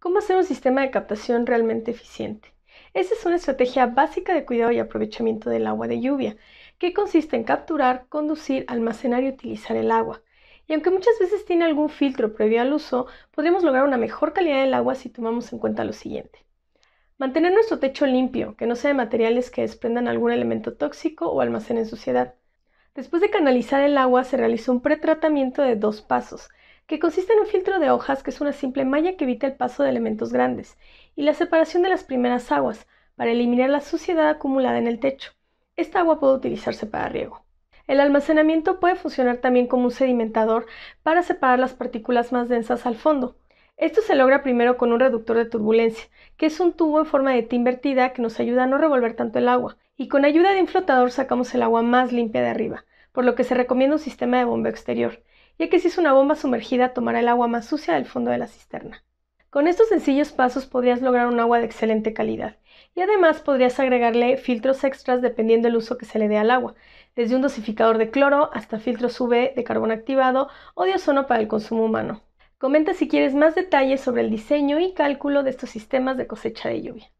¿Cómo hacer un sistema de captación realmente eficiente? Esa es una estrategia básica de cuidado y aprovechamiento del agua de lluvia, que consiste en capturar, conducir, almacenar y utilizar el agua. Y aunque muchas veces tiene algún filtro previo al uso, podríamos lograr una mejor calidad del agua si tomamos en cuenta lo siguiente. Mantener nuestro techo limpio, que no sea de materiales que desprendan algún elemento tóxico o almacenen suciedad. Después de canalizar el agua se realiza un pretratamiento de dos pasos, que consiste en un filtro de hojas que es una simple malla que evita el paso de elementos grandes y la separación de las primeras aguas para eliminar la suciedad acumulada en el techo. Esta agua puede utilizarse para riego. El almacenamiento puede funcionar también como un sedimentador para separar las partículas más densas al fondo. Esto se logra primero con un reductor de turbulencia, que es un tubo en forma de T invertida que nos ayuda a no revolver tanto el agua, y con ayuda de un flotador sacamos el agua más limpia de arriba, por lo que se recomienda un sistema de bombeo exterior, ya que si es una bomba sumergida tomará el agua más sucia del fondo de la cisterna. Con estos sencillos pasos podrías lograr un agua de excelente calidad y además podrías agregarle filtros extras dependiendo del uso que se le dé al agua, desde un dosificador de cloro hasta filtros UV de carbón activado o de ozono para el consumo humano. Comenta si quieres más detalles sobre el diseño y cálculo de estos sistemas de cosecha de lluvia.